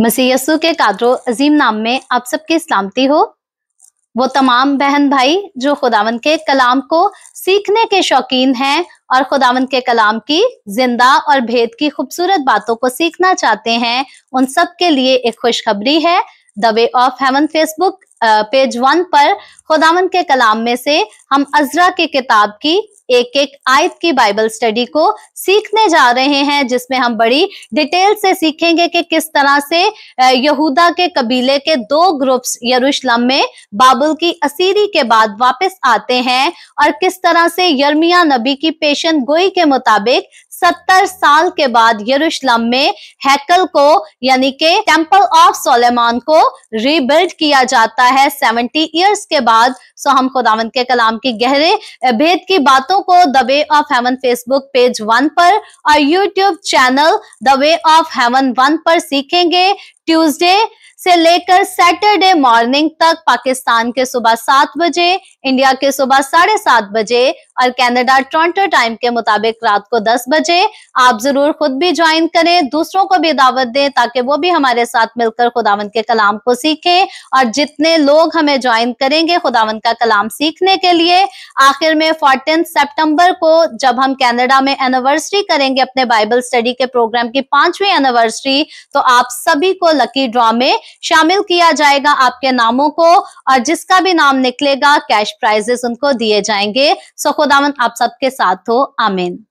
मसीह के कादरो अजीम नाम में आप सबकी सलामती हो वो तमाम बहन भाई जो खुदावन के कलाम को सीखने के शौकीन हैं और खुदावन के कलाम की जिंदा और भेद की खूबसूरत बातों को सीखना चाहते हैं उन सब के लिए एक खुशखबरी है the way of heaven Facebook page one पर खुदावन के कलाम में से हम अजरा के किताब की एक एक आयत की बाइबल स्टडी को सीखने जा रहे हैं जिसमें हम बड़ी डिटेल से सीखेंगे कि किस तरह से uh, यहूदा के कबीले के दो ग्रुप्स यरूशलम में बाबुल की असीरी के बाद वापस आते हैं और किस तरह से यर्मिया नबी की पेशन गोई के मुताबिक सत्तर साल के बाद यरूशलम में हैकल को यानी के टेंपल ऑफ सोलेमान को रीबिल्ड किया जाता है सेवेंटी ईयर्स के बाद सो हम खुदावंत के कलाम की गहरे भेद की बातों को the way of heaven Facebook page one पर और YouTube channel the way of heaven one पर सीखेंगे ट्यूसडे से लेकर सैटरडे मॉर्निंग तक पाकिस्तान के सुबह सात बजे इंडिया के सुबह साढ़े सात बजे और कनाडा टोरंटो टाइम के मुताबिक रात को दस बजे आप जरूर खुद भी ज्वाइन करें दूसरों को भी दावत दें ताकि वो भी हमारे साथ मिलकर खुदावन के कलाम को सीखें और जितने लोग हमें ज्वाइन करेंगे खुदावन का कलाम सीखने के लिए आखिर में फोर्टीन सेप्टेम्बर को जब हम कैनेडा में एनिवर्सरी करेंगे अपने बाइबल स्टडी के प्रोग्राम की पांचवी एनिवर्सरी तो आप सभी को लकी ड्रॉ में शामिल किया जाएगा आपके नामों को और जिसका भी नाम निकलेगा कैश प्राइजेस उनको दिए जाएंगे सो खुदावन आप सबके साथ हो आमीन